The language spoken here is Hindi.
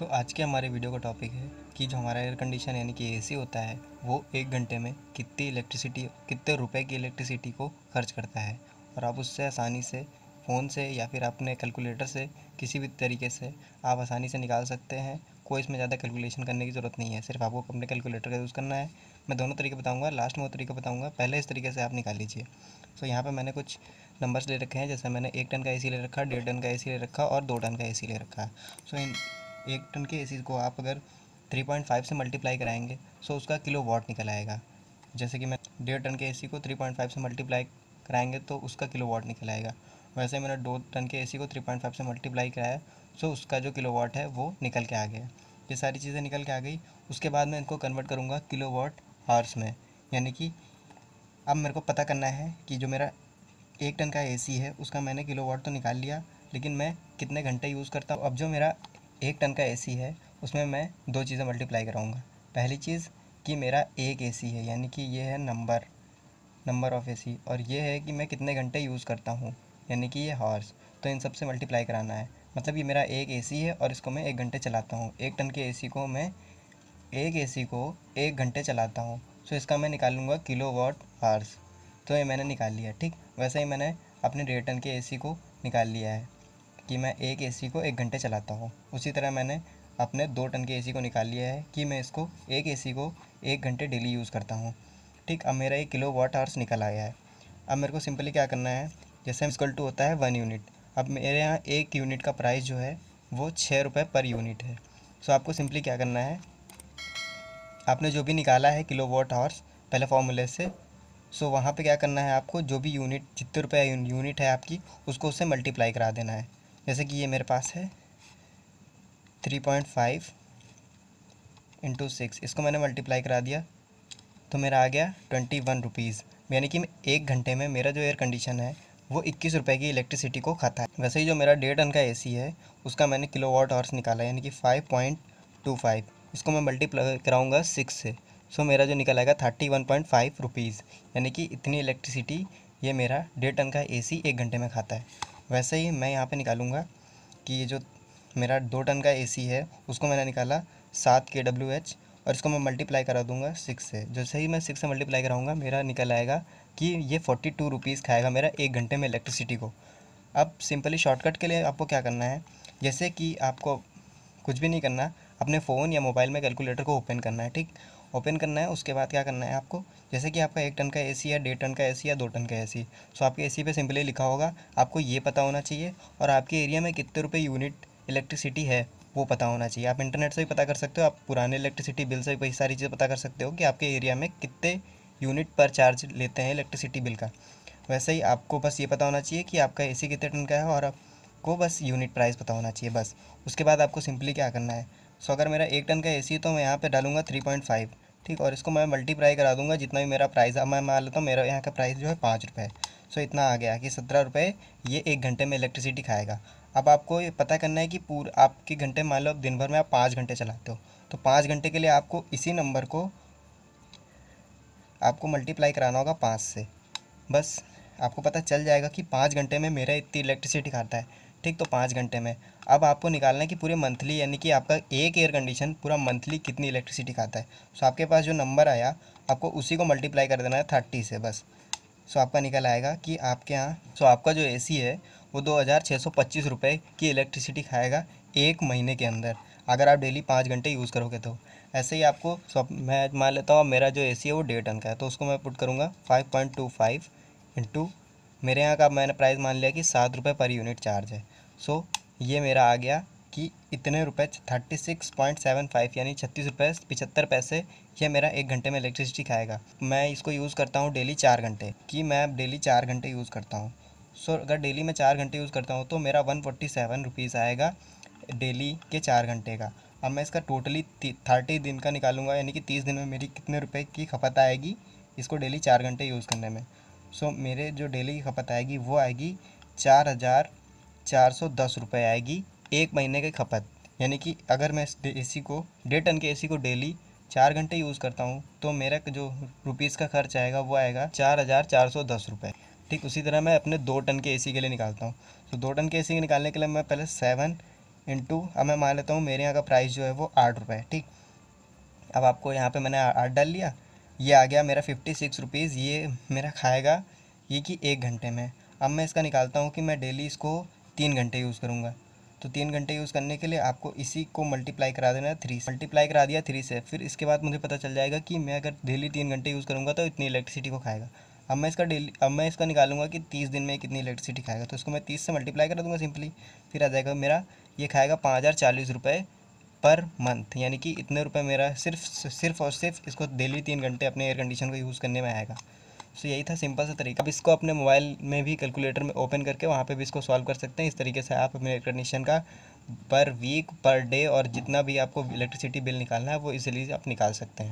तो आज के हमारे वीडियो का टॉपिक है कि जो हमारा एयर कंडीशन यानी कि एसी होता है वो एक घंटे में कितनी इलेक्ट्रिसिटी कितने रुपए की इलेक्ट्रिसिटी को खर्च करता है और आप उससे आसानी से फ़ोन से या फिर अपने कैलकुलेटर से किसी भी तरीके से आप आसानी से निकाल सकते हैं कोई इसमें ज़्यादा कैलकुलेशन करने की ज़रूरत नहीं है सिर्फ आपको अपने कैलकुलेटर का यूज़ करना है मैं दोनों तरीके बताऊँगा लास्ट में वो तरीका बताऊँगा पहले इस तरीके से आप निकाल लीजिए सो यहाँ पर मैंने कुछ नंबर्स ले रखे हैं जैसे मैंने एक टन का ए ले रखा डेढ़ टन का ए ले रखा और दो टन का ए ले रखा सो इन एक टन के ए को आप अगर 3.5 से मल्टीप्लाई कराएंगे सो उसका किलो वाट निकल आएगा जैसे कि मैं डेढ़ टन के ए को 3.5 से मल्टीप्लाई कराएंगे तो उसका किलो वाट निकल आएगा वैसे मैंने दो टन के ए को 3.5 से मल्टीप्लाई कराया सो उसका जो किलो वाट है वो निकल के आ गया ये सारी चीज़ें निकल के आ गई उसके बाद मैं इनको कन्वर्ट करूँगा किलो वाट हार्स में यानी कि अब मेरे को पता करना है कि जो मेरा एक टन का ए है उसका मैंने किलो वाट तो निकाल लिया लेकिन मैं कितने घंटे यूज़ करता हूँ अब जो मेरा एक टन का एसी है उसमें मैं दो चीज़ें मल्टीप्लाई कराऊंगा पहली चीज़ कि मेरा एक एसी है यानी कि ये है नंबर नंबर ऑफ़ एसी और ये है कि मैं कितने घंटे यूज़ करता हूँ यानी कि ये हॉर्स तो इन सब से मल्टीप्लाई कराना है मतलब ये मेरा एक एसी है और इसको मैं एक घंटे चलाता हूँ एक टन के एसी को मैं एक एसी को एक घंटे चलाता हूँ सो तो इसका मैं निकालूंगा किलो वॉट हार्स तो ये मैंने निकाल लिया ठीक वैसे ही मैंने अपने डेढ़ टन के एसी को निकाल लिया है कि मैं एक एसी को एक घंटे चलाता हूँ उसी तरह मैंने अपने दो टन के एसी को निकाल लिया है कि मैं इसको एक एसी को एक घंटे डेली यूज़ करता हूँ ठीक अब मेरा एक किलो वाट आवर्स निकल आया है अब मेरे को सिंपली क्या करना है जैसे इक्वल टू होता है वन यूनिट अब मेरे यहाँ एक यूनिट का प्राइस जो है वो छः रुपये पर यूनिट है सो आपको सिंपली क्या करना है आपने जो भी निकाला है किलो वाट आवर्स पहले फॉर्मूले से सो वहाँ पे क्या करना है आपको जो भी यूनिट जितने रुपये यूनिट है आपकी उसको उससे मल्टीप्लाई करा देना है जैसे कि ये मेरे पास है three point five into six इसको मैंने मल्टीप्लाई करा दिया तो मेरा आ गया ट्वेंटी वन रुपीज़ यानी कि एक घंटे में मेरा जो एयर कंडीशन है वो इक्कीस रुपये की इलेक्ट्रिसिटी को खाता है वैसे ही जो मेरा डेढ़ टन का ए है उसका मैंने किलो वाट आवर्स निकाला यानी कि फाइव पॉइंट टू फाइव इसको मैं मल्टीप्लाई कराऊँगा सिक्स से सो मेरा जो निकल आएगा thirty one point five rupees यानी कि इतनी इलेक्ट्रिसिटी ये मेरा डेढ़ टन का ए एक घंटे में खाता है वैसे ही मैं यहाँ पे निकालूँगा कि ये जो मेरा दो टन का एसी है उसको मैंने निकाला सात के डब्ल्यू एच और इसको मैं मल्टीप्लाई करा दूंगा सिक्स से जैसे ही मैं सिक्स से मल्टीप्लाई कराऊंगा मेरा निकल आएगा कि ये फोर्टी टू रुपीज़ खाएगा मेरा एक घंटे में इलेक्ट्रिसिटी को अब सिंपली शॉर्टकट के लिए आपको क्या करना है जैसे कि आपको कुछ भी नहीं करना अपने फ़ोन या मोबाइल में कैलकुलेटर को ओपन करना है ठीक ओपन करना है उसके बाद क्या करना है आपको जैसे कि आपका एक टन का सी है डेढ़ टन का सी या दो टन का सी सो आपके सी पर सिंपली लिखा होगा आपको ये पता होना चाहिए और आपके एरिया में कितने रुपये यूनिट इलेक्ट्रिसिटी है वो पता होना चाहिए आप इंटरनेट से भी पता कर सकते हो आप पुराने इलेक्ट्रिसिटी बिल से भी सारी चीज़ें पता कर सकते हो कि आपके एरिया में कितने यूनिट पर चार्ज लेते हैं इलेक्ट्रिसिटी बिल का वैसे ही आपको बस ये पता होना चाहिए कि आपका सी कितने टन का है और आपको बस यूनिट प्राइस पता होना चाहिए बस उसके बाद आपको सिंपली क्या करना है सो अगर मेरा एक टन का ए है तो मैं यहाँ पर डालूंगा थ्री पॉइंट फाइव ठीक और इसको मैं मल्टीप्लाई करा दूंगा जितना भी मेरा प्राइस मैं मान लेता हूँ मेरा यहाँ का प्राइस जो है पाँच रुपये सो इतना आ गया कि सत्रह रुपये ये एक घंटे में इलेक्ट्रिसिटी खाएगा अब आपको ये पता करना है कि पूर आपके घंटे मान लो दिन भर में आप पाँच घंटे चलाते हो तो पाँच घंटे के लिए आपको इसी नंबर को आपको मल्टीप्लाई कराना होगा पाँच से बस आपको पता चल जाएगा कि पाँच घंटे में मेरा इतनी इलेक्ट्रिसिटी खाता है ठीक तो पाँच घंटे में अब आपको निकालना है कि पूरे मंथली यानी कि आपका एक एयर कंडीशन पूरा मंथली कितनी इलेक्ट्रिसिटी खाता है सो आपके पास जो नंबर आया आपको उसी को मल्टीप्लाई कर देना है थर्टी से बस सो आपका निकल आएगा कि आपके यहाँ सो आपका जो ए है वो दो हज़ार छः सौ पच्चीस रुपये की इलेक्ट्रिसिटी खाएगा एक महीने के अंदर अगर आप डेली पाँच घंटे यूज़ करोगे तो ऐसे ही आपको सब मैं मान लेता हूँ मेरा जो एसी है वो डेढ़ टन का है तो उसको मैं पुट करूँगा five point two five into मेरे यहाँ का मैंने प्राइस मान लिया कि सात रुपये पर यूनिट चार्ज है सो ये मेरा आ गया कि इतने रुपए thirty six point seven five यानी छत्तीस रुपये पिछहत्तर पैसे ये मेरा एक घंटे में इलेक्ट्रिसिटी खाएगा मैं इसको यूज़ करता हूँ डेली चार घंटे कि मैं डेली चार घंटे यूज़ करता हूँ सो अगर डेली मैं चार घंटे यूज़ करता हूँ तो मेरा वन फोर्टी सेवन रुपीज़ आएगा डेली के चार घंटे का अब मैं इसका टोटली थर्टी दिन का निकालूंगा यानी कि तीस दिन में मेरी कितने रुपये की खपत आएगी इसको डेली चार घंटे यूज़ करने में सो मेरे जो डेली की खपत आएगी वो आएगी चार हज़ार चार सौ दस रुपये आएगी एक महीने की खपत यानी कि अगर मैं ए सी को डेढ़ टन के ए सी को डेली चार घंटे यूज़ करता हूँ तो मेरा जो रुपीज़ का खर्च आएगा वो आएगा चार हज़ार चार सौ दस रुपये ठीक उसी तरह मैं अपने दो टन के एसी के लिए निकालता हूँ तो दो टन के एसी के निकालने के लिए मैं पहले सेवन इंटू अब मैं मान लेता हूँ मेरे यहाँ का प्राइस जो है वो आठ रुपये ठीक अब आपको यहाँ पर मैंने आठ डाल लिया ये आ गया मेरा फिफ्टी सिक्स रुपीज़ ये मेरा खाएगा ये कि एक घंटे में अब मैं इसका निकालता हूँ कि मैं डेली इसको तीन घंटे यूज़ करूँगा तो तीन घंटे यूज़ करने के लिए आपको इसी को मल्टीप्लाई करा देना है थ्री से मल्टीप्लाई करा दिया थ्री से फिर इसके बाद मुझे पता चल जाएगा कि मैं अगर डेली तीन घंटे यूज़ करूँगा तो इतनी इलेक्ट्रिसिटी को खाएगा अब मैं इसका डेली अब मैं इसका निकालूंगा कि तीस दिन में कितनी इलेक्ट्रिसिटी खाएगा तो इसको मैं तीस से मल्टीप्लाई कर दूँगा सिंपली फिर आ जाएगा मेरा ये खाएगा पाँच हज़ार चालीस रुपये पर मंथ यानी कि इतने रुपए मेरा सिर्फ सिर्फ और सिर्फ इसको डेली तीन घंटे अपने एयर कंडीशन को यूज़ करने में आएगा सो यही था सिंपल सा तरीका अब इसको अपने मोबाइल में भी कैलकुलेटर में ओपन करके वहाँ पर भी इसको सॉल्व कर सकते हैं इस तरीके से आप अपने एयर कंडीशन का पर वीक पर डे और जितना भी आपको इलेक्ट्रिसिटी बिल निकालना है वो इजीली आप निकाल सकते हैं